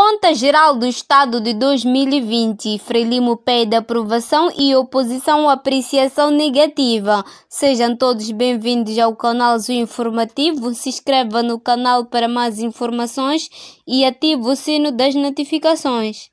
Conta Geral do Estado de 2020, Frelimo pede aprovação e oposição ou apreciação negativa. Sejam todos bem-vindos ao canal Zoo Informativo. Se inscreva no canal para mais informações e ative o sino das notificações.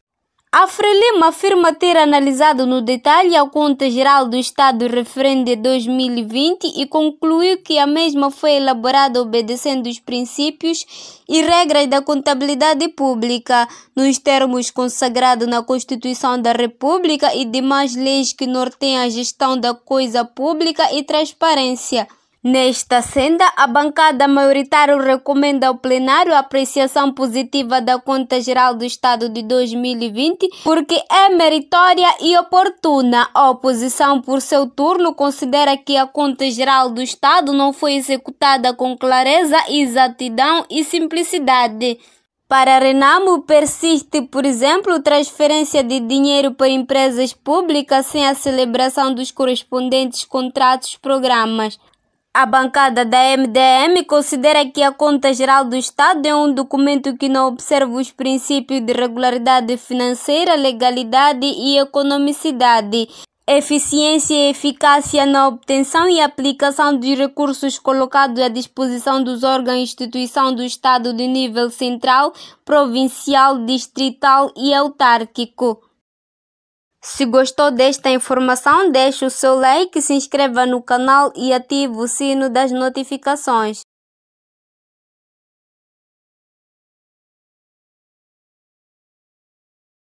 A Frelimo afirma ter analisado no detalhe a conta geral do Estado referente de 2020 e concluiu que a mesma foi elaborada obedecendo os princípios e regras da contabilidade pública, nos termos consagrados na Constituição da República e demais leis que norteiam a gestão da coisa pública e transparência. Nesta senda, a bancada maioritária recomenda ao plenário a apreciação positiva da Conta Geral do Estado de 2020, porque é meritória e oportuna. A oposição, por seu turno, considera que a Conta Geral do Estado não foi executada com clareza, exatidão e simplicidade. Para a Renamo, persiste, por exemplo, transferência de dinheiro para empresas públicas sem a celebração dos correspondentes contratos programas. A bancada da MDM considera que a Conta Geral do Estado é um documento que não observa os princípios de regularidade financeira, legalidade e economicidade, eficiência e eficácia na obtenção e aplicação dos recursos colocados à disposição dos órgãos e instituição do Estado de nível central, provincial, distrital e autárquico. Se gostou desta informação, deixe o seu like, se inscreva no canal e ative o sino das notificações.